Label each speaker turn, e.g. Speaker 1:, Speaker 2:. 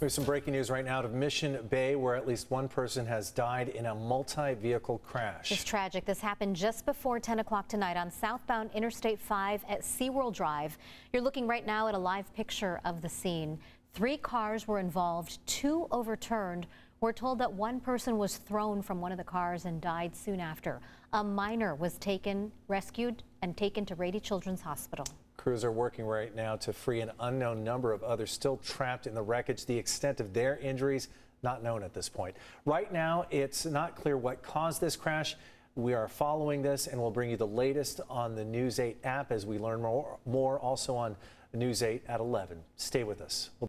Speaker 1: There's some breaking news right now out of Mission Bay, where at least one person has died in a multi-vehicle crash.
Speaker 2: It's tragic. This happened just before 10 o'clock tonight on southbound Interstate 5 at SeaWorld Drive. You're looking right now at a live picture of the scene. Three cars were involved, two overturned. We're told that one person was thrown from one of the cars and died soon after. A minor was taken, rescued, and taken to Rady Children's Hospital.
Speaker 1: Crews are working right now to free an unknown number of others still trapped in the wreckage. The extent of their injuries not known at this point. Right now, it's not clear what caused this crash. We are following this and we'll bring you the latest on the News 8 app as we learn more, more also on News 8 at 11. Stay with us. We'll